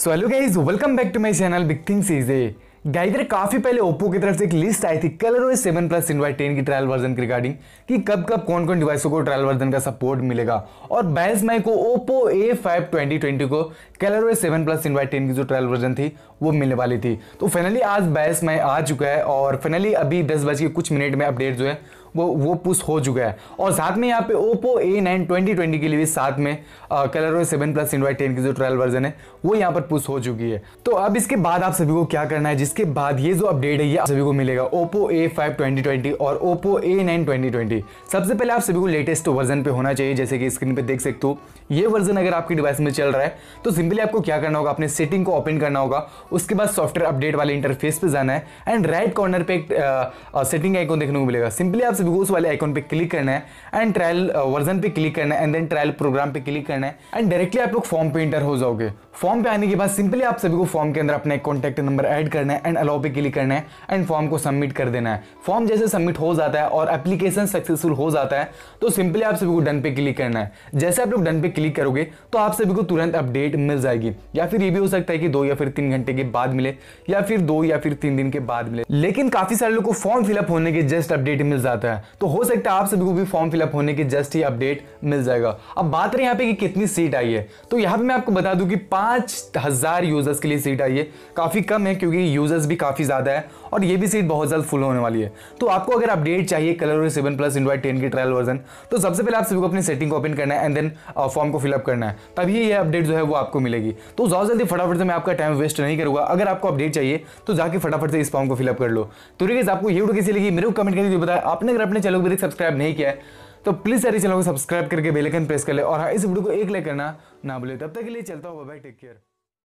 so hello guys welcome back to my channel big things is a गाइजर काफ़ी पहले Oppo की तरफ से एक लिस्ट आई थी Color OS seven plus invite ten की ट्रायल वर्जन की रिगार्डिंग कि कब कब कौन कौन डिवाइसों को ट्रायल वर्जन का सपोर्ट मिलेगा और बाईस माई को Oppo A five twenty twenty को Color OS seven plus invite ten की जो ट्रायल वर्जन थी वो मिलने वाली थी तो फाइनली आज बाईस मई आ चुका है और फाइनली अभी दस बज के कुछ मिनट में अपडेट जो है वो वो पुश हो चुका है और साथ में यहाँ पे Oppo A nine twenty twenty के लिए भी साथ में Color seven plus Android ten की जो ट्रायल वर्जन है वो यहाँ पर पुश हो चुकी है तो अब इसके बाद आप सभी को क्या करना है जिसके बाद ये जो अपडेट है ये आप सभी को मिलेगा Oppo A five twenty twenty और Oppo A nine twenty twenty सबसे पहले आप सभी को लेटेस्ट वर्जन पे होना चाहिए जैसे कि स्क्रीन पर देख सकते हो ये वर्जन अगर आपकी डिवाइस में चल रहा है तो सिंपली आपको क्या करना होगा अपने सेटिंग को ओपन करना होगा उसके बाद सॉफ्टवेयर अपडेट वाले इंटरफेस पे जाना है एंड राइट कॉर्नर पे एक सेटिंग आइकॉन देखने को मिलेगा सिंपली आप विगोस वाले आइकॉन पे क्लिक करना है एंड ट्रायल वर्जन पे क्लिक करना है एंड देन ट्रायल प्रोग्राम पे क्लिक करना है एंड डायरेक्टली आप लोग फॉर्म पे इंटर हो जाओगे फॉर्म पे आने के बाद सिंपली आप सभी को फॉर्म के अंदर अपना एक कॉन्टैक्ट नंबर ऐड करना है एंड अलाउ पे क्लिक करना है एंड फॉर्म को सबमिट कर देना है फॉर्म जैसे सबमिट हो जाता है और एप्लीकेशन सक्सेसफुल हो जाता है तो सिंपली आप सभी को डन पे क्लिक करना है जैसे आप लोग डन पे क्लिक करोगे तो आप सभी को तुरंत अपडेट मिल जाएगी या फिर ये भी हो सकता है कि दो या फिर तीन घंटे के बाद मिले या फिर दो या फिर तीन दिन के बाद मिले लेकिन काफी सारे लोग को फॉर्म फिलअप होने के जस्ट अपडेट मिल जाता है सकता है तो हो सकता है आप सभी को भी फॉर्म फिलअप होने की जस्ट ही अपडेट मिल जाएगा अब बात रहे यहाँ पे कि कितनी सीट आई है तो यहाँ पे मैं आपको बता दूं कि पाँच हज़ार यूज़र्स के लिए सीट आई है काफ़ी कम है क्योंकि यूज़र्स भी काफ़ी ज़्यादा है और ये भी सीट बहुत जल्द फुल होने वाली है तो आपको अगर अपडेट चाहिए कलर और सेवन प्लस इंड्रॉइड टेन की ट्रायल वर्जन तो सबसे पहले आप सभी को अपनी सेटिंग को ओपन करना है एंड देन फॉर्म को फिलअप करना है तभी ये अपडेट जो है वो आपको मिलेगी तो ज़्यादा जल्दी फटाफट से मैं आपका टाइम वेस्ट नहीं करूँगा अगर आपको अपडेट चाहिए तो जाके फटाफट से इस फॉर्म को फिलअप कर लो तो ठीक आपको ये वीडियो किसी लगी मेरे को कमेंट करके बताया आपने अगर अपने चैनल को अभी तक सब्सक्राइब नहीं किया है तो प्लीज़ सारे चैनल को सब्सक्राइब करके बेलकन प्रेस कर ले और हाँ इस वीडियो को एक लाइक करना ना भूले तब तक के लिए चलता हूँ बाय टेक केयर